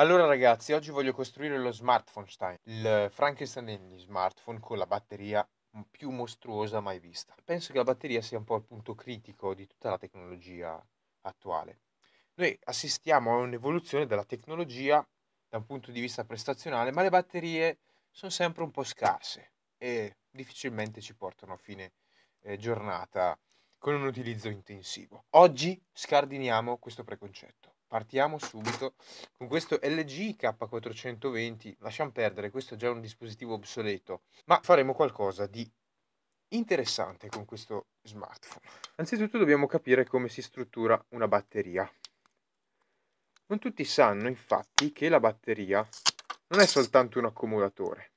Allora ragazzi, oggi voglio costruire lo smartphone Stein, il Frankenstein degli smartphone con la batteria più mostruosa mai vista. Penso che la batteria sia un po' il punto critico di tutta la tecnologia attuale. Noi assistiamo a un'evoluzione della tecnologia da un punto di vista prestazionale, ma le batterie sono sempre un po' scarse e difficilmente ci portano a fine eh, giornata con un utilizzo intensivo. Oggi scardiniamo questo preconcetto partiamo subito con questo LG K420. Lasciamo perdere, questo è già un dispositivo obsoleto, ma faremo qualcosa di interessante con questo smartphone. Anzitutto dobbiamo capire come si struttura una batteria. Non tutti sanno infatti che la batteria non è soltanto un accumulatore,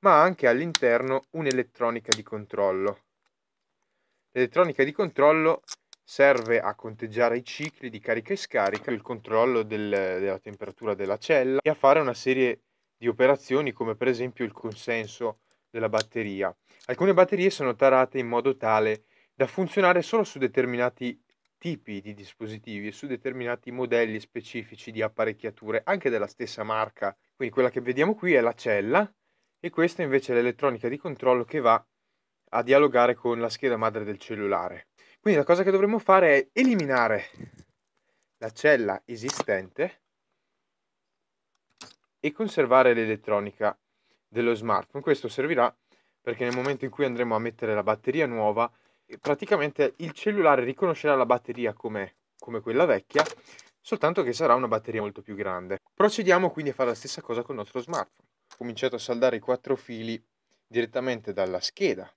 ma anche all'interno un'elettronica di controllo. L'elettronica di controllo è serve a conteggiare i cicli di carica e scarica, il controllo del, della temperatura della cella e a fare una serie di operazioni come per esempio il consenso della batteria. Alcune batterie sono tarate in modo tale da funzionare solo su determinati tipi di dispositivi e su determinati modelli specifici di apparecchiature, anche della stessa marca. Quindi quella che vediamo qui è la cella e questa invece è l'elettronica di controllo che va a dialogare con la scheda madre del cellulare. Quindi la cosa che dovremmo fare è eliminare la cella esistente e conservare l'elettronica dello smartphone. Questo servirà perché nel momento in cui andremo a mettere la batteria nuova, praticamente il cellulare riconoscerà la batteria come, come quella vecchia, soltanto che sarà una batteria molto più grande. Procediamo quindi a fare la stessa cosa con il nostro smartphone. Ho cominciato a saldare i quattro fili direttamente dalla scheda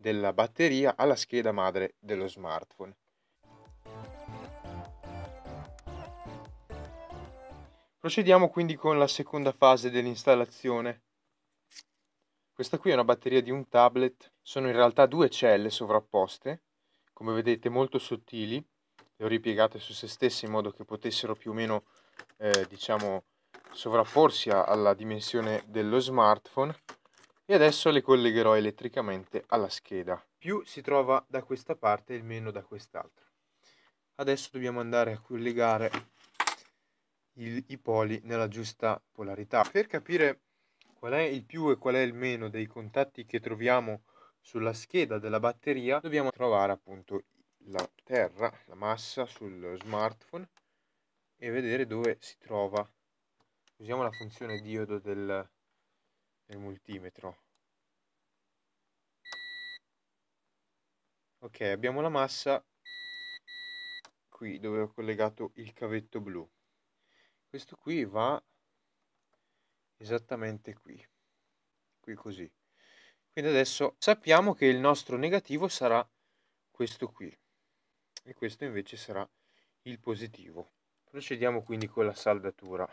della batteria alla scheda madre dello smartphone. Procediamo quindi con la seconda fase dell'installazione. Questa qui è una batteria di un tablet, sono in realtà due celle sovrapposte, come vedete molto sottili, le ho ripiegate su se stesse in modo che potessero più o meno eh, diciamo sovrapporsi alla dimensione dello smartphone e adesso le collegherò elettricamente alla scheda. Più si trova da questa parte e meno da quest'altra. Adesso dobbiamo andare a collegare il, i poli nella giusta polarità. Per capire qual è il più e qual è il meno dei contatti che troviamo sulla scheda della batteria, dobbiamo trovare appunto la terra, la massa sul smartphone e vedere dove si trova. Usiamo la funzione diodo del, del multimetro. Ok, abbiamo la massa qui dove ho collegato il cavetto blu. Questo qui va esattamente qui, qui così. Quindi adesso sappiamo che il nostro negativo sarà questo qui e questo invece sarà il positivo. Procediamo quindi con la saldatura.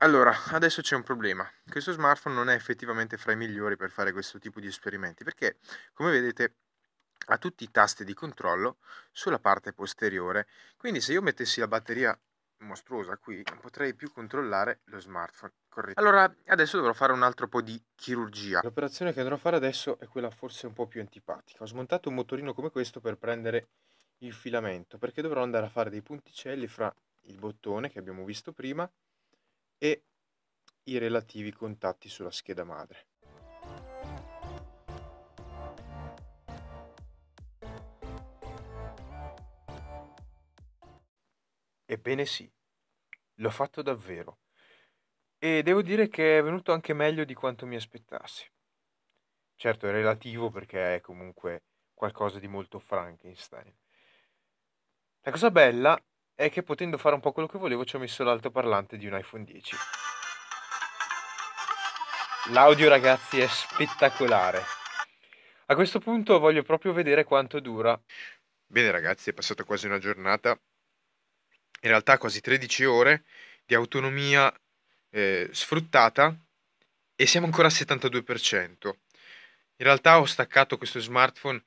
Allora, adesso c'è un problema. Questo smartphone non è effettivamente fra i migliori per fare questo tipo di esperimenti perché, come vedete, ha tutti i tasti di controllo sulla parte posteriore. Quindi se io mettessi la batteria mostruosa qui, non potrei più controllare lo smartphone. Corretto. Allora, adesso dovrò fare un altro po' di chirurgia. L'operazione che andrò a fare adesso è quella forse un po' più antipatica. Ho smontato un motorino come questo per prendere il filamento, perché dovrò andare a fare dei punticelli fra il bottone che abbiamo visto prima e i relativi contatti sulla scheda madre. Ebbene sì, l'ho fatto davvero e devo dire che è venuto anche meglio di quanto mi aspettassi. Certo è relativo perché è comunque qualcosa di molto Frankenstein. La cosa bella è che potendo fare un po' quello che volevo ci ho messo l'altoparlante di un iPhone 10. L'audio ragazzi è spettacolare. A questo punto voglio proprio vedere quanto dura. Bene ragazzi, è passata quasi una giornata, in realtà quasi 13 ore di autonomia eh, sfruttata e siamo ancora al 72%. In realtà ho staccato questo smartphone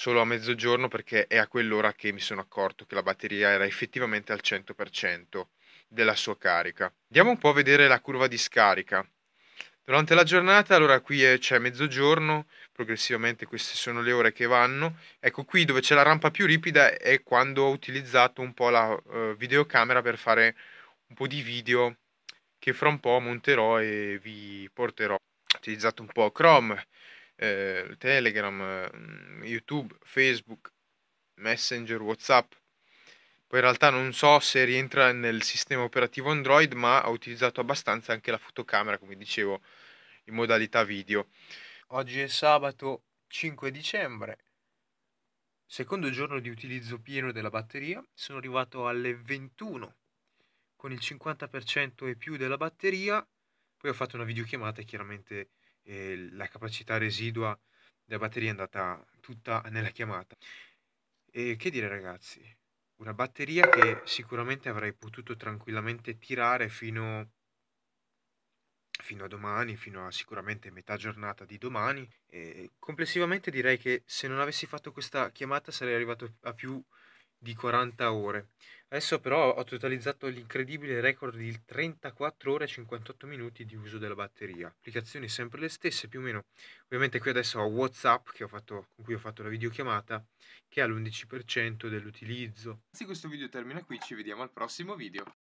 solo a mezzogiorno perché è a quell'ora che mi sono accorto che la batteria era effettivamente al 100% della sua carica. Andiamo un po' a vedere la curva di scarica. Durante la giornata, allora qui c'è mezzogiorno, progressivamente queste sono le ore che vanno. Ecco qui dove c'è la rampa più ripida è quando ho utilizzato un po' la uh, videocamera per fare un po' di video che fra un po' monterò e vi porterò. Ho utilizzato un po' Chrome, eh, Telegram, mm, YouTube, Facebook, Messenger, Whatsapp. Poi in realtà non so se rientra nel sistema operativo Android, ma ho utilizzato abbastanza anche la fotocamera, come dicevo, in modalità video. Oggi è sabato 5 dicembre, secondo giorno di utilizzo pieno della batteria, sono arrivato alle 21 con il 50% e più della batteria, poi ho fatto una videochiamata e chiaramente e la capacità residua della batteria è andata tutta nella chiamata. E che dire ragazzi, una batteria che sicuramente avrei potuto tranquillamente tirare fino, fino a domani, fino a sicuramente metà giornata di domani. E complessivamente direi che se non avessi fatto questa chiamata sarei arrivato a più di 40 ore. Adesso però ho totalizzato l'incredibile record di 34 ore e 58 minuti di uso della batteria. Applicazioni sempre le stesse, più o meno. Ovviamente qui adesso ho WhatsApp che ho fatto, con cui ho fatto la videochiamata che ha l'11% dell'utilizzo. Se questo video termina qui, ci vediamo al prossimo video.